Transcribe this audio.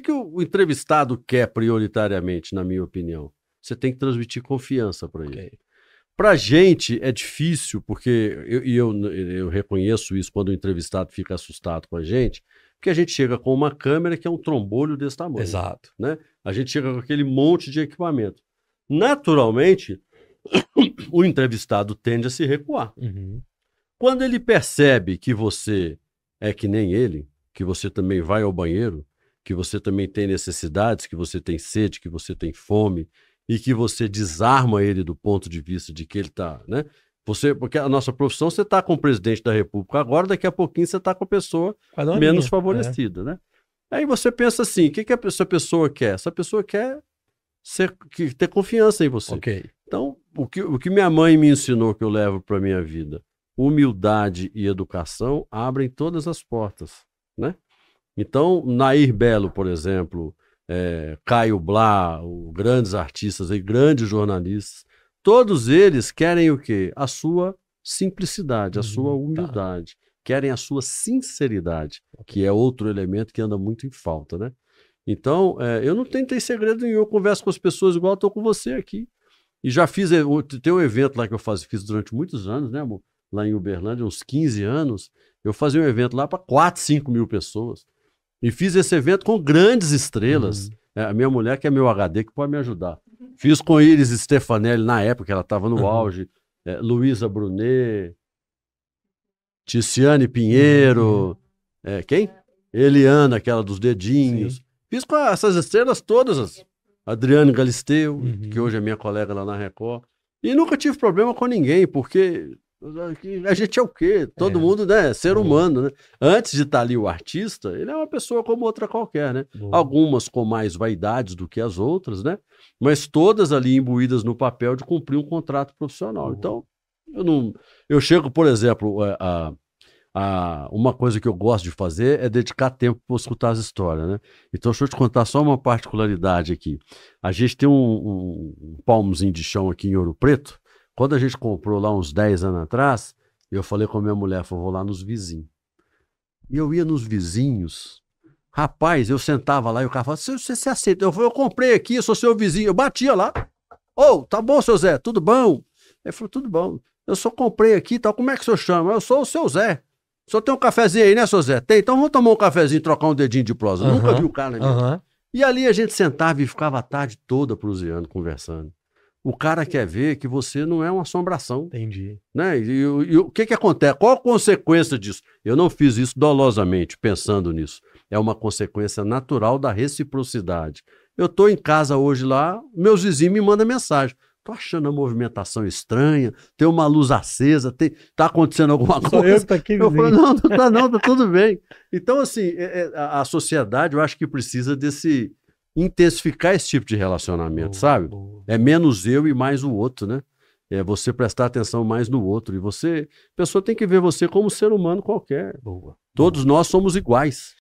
que, que o entrevistado quer prioritariamente, na minha opinião? Você tem que transmitir confiança para ele. Okay. Para gente é difícil, porque e eu, eu, eu, reconheço isso quando o entrevistado fica assustado com a gente, porque a gente chega com uma câmera que é um trombolho desse tamanho. Exato. Né? A gente chega com aquele monte de equipamento. Naturalmente, o entrevistado tende a se recuar. Uhum. Quando ele percebe que você é que nem ele, que você também vai ao banheiro, que você também tem necessidades, que você tem sede, que você tem fome, e que você desarma ele do ponto de vista de que ele está, né? Você, porque a nossa profissão, você está com o presidente da República agora, daqui a pouquinho você está com a pessoa menos né? favorecida, é. né? Aí você pensa assim, o que, que essa pessoa quer? Essa pessoa quer ser, que, ter confiança em você. Okay. Então, o que, o que minha mãe me ensinou que eu levo para minha vida? Humildade e educação abrem todas as portas, né? Então, Nair Belo, por exemplo, é, Caio Blá, grandes artistas e grandes jornalistas, todos eles querem o quê? A sua simplicidade, a hum, sua tá. humildade, querem a sua sinceridade, que é outro elemento que anda muito em falta, né? Então, é, eu não tentei segredo nenhum, eu converso com as pessoas igual estou com você aqui. E já fiz, tem um evento lá que eu faz, fiz durante muitos anos, né, amor? Lá em Uberlândia, uns 15 anos, eu fazia um evento lá para 4, 5 mil pessoas. E fiz esse evento com grandes estrelas. Uhum. É, a minha mulher, que é meu HD, que pode me ajudar. Fiz com Iris Stefanelli na época, ela estava no uhum. auge. É, Luísa Brunet, Ticiane Pinheiro, uhum. é, quem? Eliana, aquela dos dedinhos. Sim. Fiz com essas estrelas todas. As... Adriane Galisteu, uhum. que hoje é minha colega lá na Record. E nunca tive problema com ninguém, porque a gente é o quê? Todo é. mundo, né? Ser humano, né? Antes de estar tá ali o artista, ele é uma pessoa como outra qualquer, né? Boa. Algumas com mais vaidades do que as outras, né? Mas todas ali imbuídas no papel de cumprir um contrato profissional. Boa. Então, eu não. Eu chego, por exemplo, a, a, uma coisa que eu gosto de fazer é dedicar tempo para escutar as histórias, né? Então, deixa eu te contar só uma particularidade aqui. A gente tem um, um, um palmozinho de chão aqui em Ouro Preto quando a gente comprou lá uns 10 anos atrás, eu falei com a minha mulher, falei, vou lá nos vizinhos. E eu ia nos vizinhos. Rapaz, eu sentava lá e o cara falava, você, você se aceita? Eu falei, eu comprei aqui, eu sou seu vizinho. Eu batia lá. Ô, oh, tá bom, seu Zé, tudo bom? Ele falou, tudo bom. Eu só comprei aqui e tal. Como é que o senhor chama? Eu sou o seu Zé. O senhor tem um cafezinho aí, né, seu Zé? Tem, então vamos tomar um cafezinho e trocar um dedinho de prosa. Uhum, Nunca vi o cara na uhum. E ali a gente sentava e ficava a tarde toda prosseando, conversando. O cara quer ver que você não é uma assombração. Entendi. Né? E, e, e o que, que acontece? Qual a consequência disso? Eu não fiz isso dolosamente, pensando nisso. É uma consequência natural da reciprocidade. Eu estou em casa hoje lá, meus vizinhos me mandam mensagem. Tô achando a movimentação estranha, tem uma luz acesa, tem, tá acontecendo alguma Só coisa. Eu, tô aqui, eu falo, não, não tá não, tá tudo bem. Então, assim, é, é, a, a sociedade, eu acho que precisa desse, intensificar esse tipo de relacionamento, boa, sabe? Boa. É menos eu e mais o outro, né? É você prestar atenção mais no outro. E você, a pessoa tem que ver você como ser humano qualquer. Boa. Todos nós somos iguais.